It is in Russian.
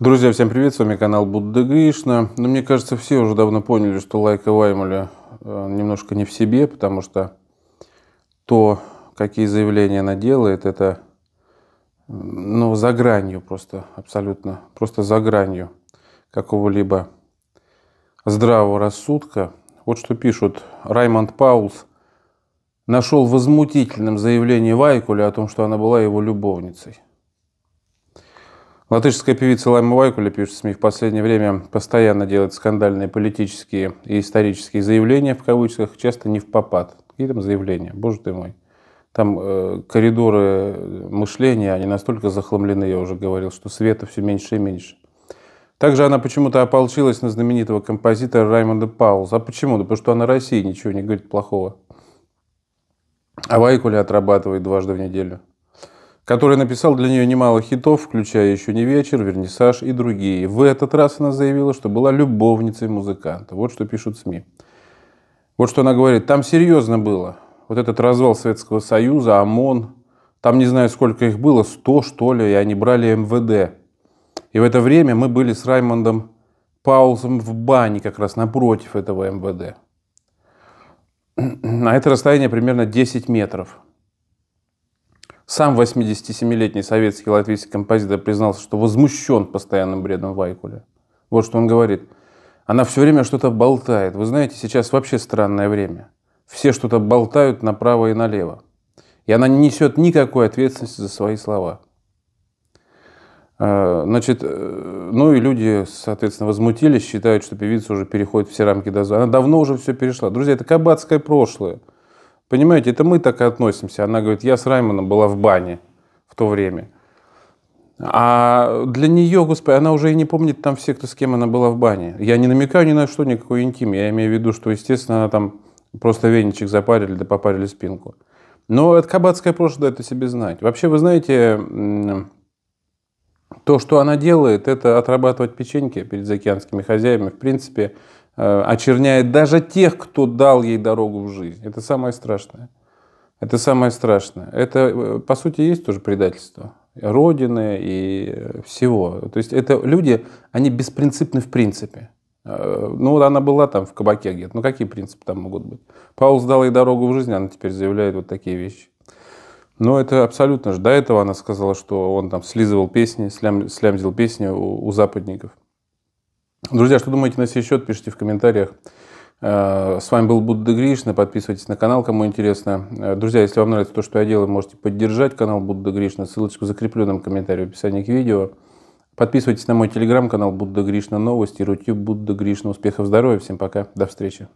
Друзья, всем привет, с вами канал Будда Гришна. Но ну, мне кажется, все уже давно поняли, что Лайка Ваймуля э, немножко не в себе, потому что то, какие заявления она делает, это ну, за гранью просто, абсолютно, просто за гранью какого-либо здравого рассудка. Вот что пишут Раймонд Паулс, нашел возмутительным заявление Вайкуля о том, что она была его любовницей. Ну, латышская певица Лайма Вайкуля пишет СМИ в последнее время постоянно делает скандальные политические и исторические заявления, в кавычках, часто не в попад. Какие там заявления? Боже ты мой. Там э, коридоры мышления, они настолько захламлены, я уже говорил, что света все меньше и меньше. Также она почему-то ополчилась на знаменитого композитора Раймонда Паулза. А почему? Да потому что она России ничего не говорит плохого. А Вайкуля отрабатывает дважды в неделю который написал для нее немало хитов, включая «Еще не вечер», «Вернисаж» и другие. В этот раз она заявила, что была любовницей музыканта. Вот что пишут СМИ. Вот что она говорит. Там серьезно было. Вот этот развал Советского Союза, ОМОН. Там не знаю, сколько их было, 100 что ли, и они брали МВД. И в это время мы были с Раймондом Паулсом в бане, как раз напротив этого МВД. На это расстояние примерно 10 метров. Сам 87-летний советский латвийский композитор признался, что возмущен постоянным бредом Вайкуля. Вот что он говорит. Она все время что-то болтает. Вы знаете, сейчас вообще странное время. Все что-то болтают направо и налево. И она не несет никакой ответственности за свои слова. Э, значит, э, ну и люди, соответственно, возмутились, считают, что певица уже переходит все рамки дозвола. Она давно уже все перешла. Друзья, это кабацкое прошлое. Понимаете, это мы так и относимся. Она говорит, я с Раймоном была в бане в то время. А для нее, господи, она уже и не помнит там всех, кто с кем она была в бане. Я не намекаю ни на что, никакой интим. Я имею в виду, что, естественно, она там просто веничек запарили, да попарили спинку. Но это кабацкое прошлое, это себе знать. Вообще, вы знаете, то, что она делает, это отрабатывать печеньки перед заокеанскими хозяевами. В принципе, Э, очерняет даже тех, кто дал ей дорогу в жизнь. Это самое страшное. Это самое страшное. Это, э, по сути, есть тоже предательство Родины и э, всего. То есть это люди, они беспринципны в принципе. Ну, вот она была там в кабаке где-то. Ну, какие принципы там могут быть? Паул сдал ей дорогу в жизнь, она теперь заявляет вот такие вещи. Но ну, это абсолютно же. До этого она сказала, что он там слизывал песни, слям, слямзил песни у, у западников. Друзья, что думаете на сей счет, пишите в комментариях. Э, с вами был Будда Гришна. Подписывайтесь на канал, кому интересно. Э, друзья, если вам нравится то, что я делаю, можете поддержать канал Будда Гришна. Ссылочку в закрепленном комментарии в описании к видео. Подписывайтесь на мой телеграм-канал Будда Гришна Новости, Рутюб Будда Гришна. Успехов, здоровья. Всем пока. До встречи.